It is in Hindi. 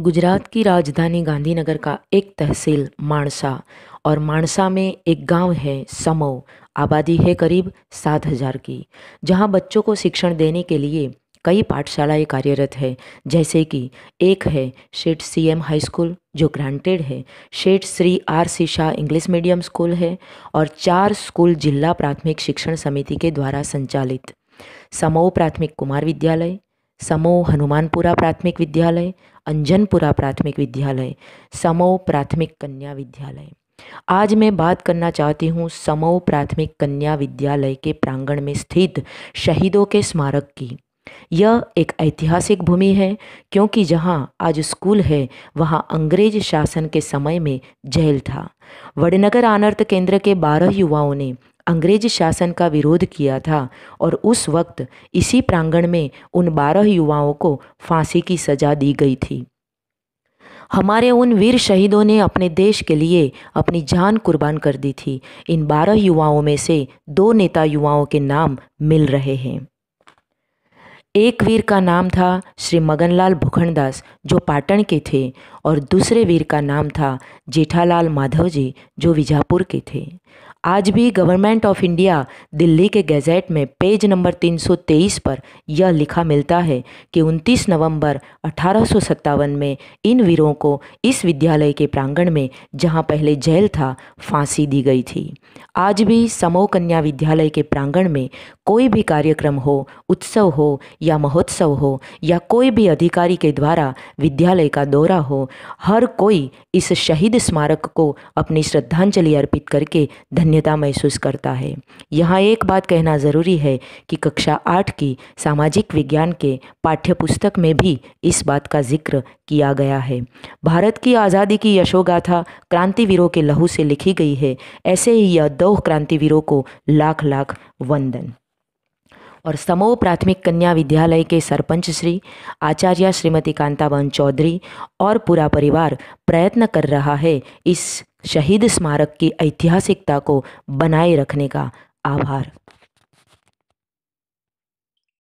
गुजरात की राजधानी गांधीनगर का एक तहसील मानसा और मानसा में एक गांव है समो आबादी है करीब सात हज़ार की जहां बच्चों को शिक्षण देने के लिए कई पाठशालाएं कार्यरत है जैसे कि एक है Sheth C M high school जो ग्रांटेड है Sheth Shri R C Shah English medium school है और चार स्कूल जिला प्राथमिक शिक्षण समिति के द्वारा संचालित समोह प्राथमिक कुमार विद्यालय समोह हनुमानपुरा प्राथमिक विद्यालय अंजनपुरा प्राथमिक विद्यालय समो प्राथमिक कन्या विद्यालय आज मैं बात करना चाहती हूँ समो प्राथमिक कन्या विद्यालय के प्रांगण में स्थित शहीदों के स्मारक की यह एक ऐतिहासिक भूमि है क्योंकि जहाँ आज स्कूल है वहाँ अंग्रेज शासन के समय में जेल था वडनगर आनर्त केंद्र के बारह युवाओं ने अंग्रेज शासन का विरोध किया था और उस वक्त इसी प्रांगण में उन बारह युवाओं को फांसी की सजा दी गई थी हमारे उन वीर शहीदों ने अपने देश के लिए अपनी जान कुर्बान कर दी थी इन बारह युवाओं में से दो नेता युवाओं के नाम मिल रहे हैं एक वीर का नाम था श्री मगनलाल भूखंडदास जो पाटन के थे और दूसरे वीर का नाम था जेठालाल माधव जी जो विजापुर के थे आज भी गवर्नमेंट ऑफ इंडिया दिल्ली के गैजेट में पेज नंबर 323 पर यह लिखा मिलता है कि 29 नवंबर अठारह में इन वीरों को इस विद्यालय के प्रांगण में जहां पहले जेल था फांसी दी गई थी आज भी समो कन्या विद्यालय के प्रांगण में कोई भी कार्यक्रम हो उत्सव हो या महोत्सव हो या कोई भी अधिकारी के द्वारा विद्यालय का दौरा हो हर कोई इस शहीद स्मारक को अपनी श्रद्धांजलि अर्पित करके धन्य धन्यता महसूस करता है यहाँ एक बात कहना ज़रूरी है कि कक्षा आठ की सामाजिक विज्ञान के पाठ्यपुस्तक में भी इस बात का जिक्र किया गया है भारत की आज़ादी की यशोगाथा क्रांतिवीरों के लहू से लिखी गई है ऐसे ही यह दो क्रांतिवीरों को लाख लाख वंदन और समोह प्राथमिक कन्या विद्यालय के सरपंच श्री आचार्य श्रीमती कांताबन चौधरी और पूरा परिवार प्रयत्न कर रहा है इस शहीद स्मारक की ऐतिहासिकता को बनाए रखने का आभार